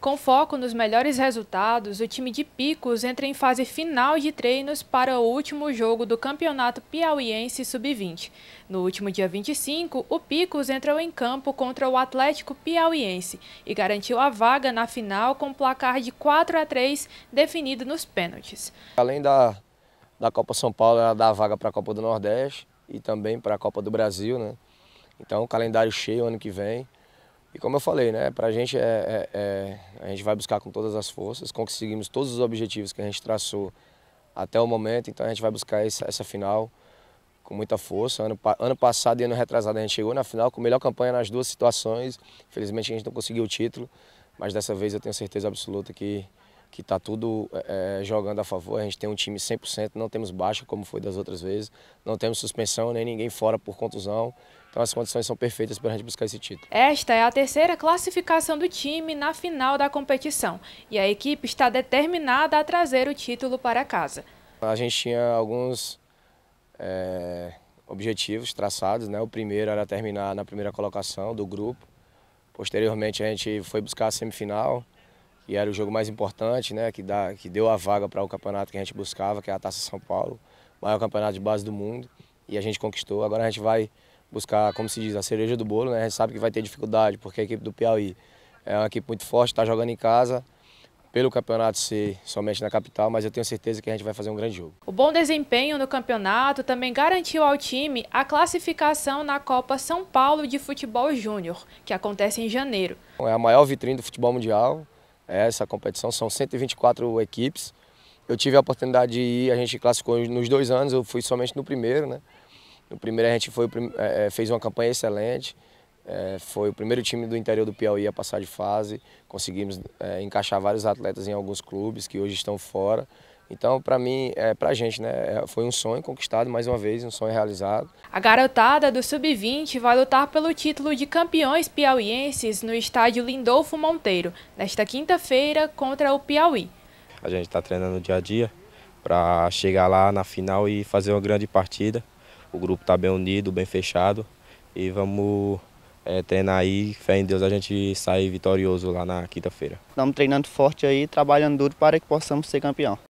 Com foco nos melhores resultados, o time de Picos entra em fase final de treinos para o último jogo do Campeonato Piauiense Sub-20. No último dia 25, o Picos entrou em campo contra o Atlético Piauiense e garantiu a vaga na final com placar de 4 a 3 definido nos pênaltis. Além da, da Copa São Paulo, ela dá a vaga para a Copa do Nordeste e também para a Copa do Brasil. Né? Então, calendário cheio ano que vem. E como eu falei, né, para a gente é, é, é, a gente vai buscar com todas as forças, conseguimos todos os objetivos que a gente traçou até o momento, então a gente vai buscar essa, essa final com muita força. Ano, ano passado e ano retrasado a gente chegou na final com melhor campanha nas duas situações. Infelizmente a gente não conseguiu o título, mas dessa vez eu tenho certeza absoluta que que está tudo é, é, jogando a favor. A gente tem um time 100%, não temos baixa, como foi das outras vezes, não temos suspensão, nem ninguém fora por contusão. Então as condições são perfeitas para a gente buscar esse título. Esta é a terceira classificação do time na final da competição e a equipe está determinada a trazer o título para casa. A gente tinha alguns é, objetivos traçados, né? O primeiro era terminar na primeira colocação do grupo. Posteriormente a gente foi buscar a semifinal, e era o jogo mais importante, né, que, dá, que deu a vaga para o campeonato que a gente buscava, que é a Taça São Paulo, maior campeonato de base do mundo, e a gente conquistou. Agora a gente vai buscar, como se diz, a cereja do bolo, né? A gente sabe que vai ter dificuldade, porque a equipe do Piauí é uma equipe muito forte, está jogando em casa, pelo campeonato ser somente na capital, mas eu tenho certeza que a gente vai fazer um grande jogo. O bom desempenho no campeonato também garantiu ao time a classificação na Copa São Paulo de Futebol Júnior, que acontece em janeiro. É a maior vitrine do futebol mundial, é, essa competição. São 124 equipes. Eu tive a oportunidade de ir, a gente classificou nos dois anos, eu fui somente no primeiro, né? No primeiro a gente foi, é, é, fez uma campanha excelente. foi o primeiro time do interior do Piauí a passar de fase. Conseguimos encaixar vários atletas em alguns clubes que hoje estão fora. Então, para mim, é, para a gente, né, é, foi um sonho conquistado mais uma vez, um sonho realizado. A garotada do Sub-20 vai lutar pelo título de campeões piauienses no estádio Lindolfo Monteiro, nesta quinta-feira contra o Piauí. A gente está treinando dia a dia para chegar lá na final e fazer uma grande partida. O grupo está bem unido, bem fechado e vamos é, treinar aí, fé em Deus, a gente sai vitorioso lá na quinta-feira. Estamos treinando forte aí, trabalhando duro para que possamos ser campeão.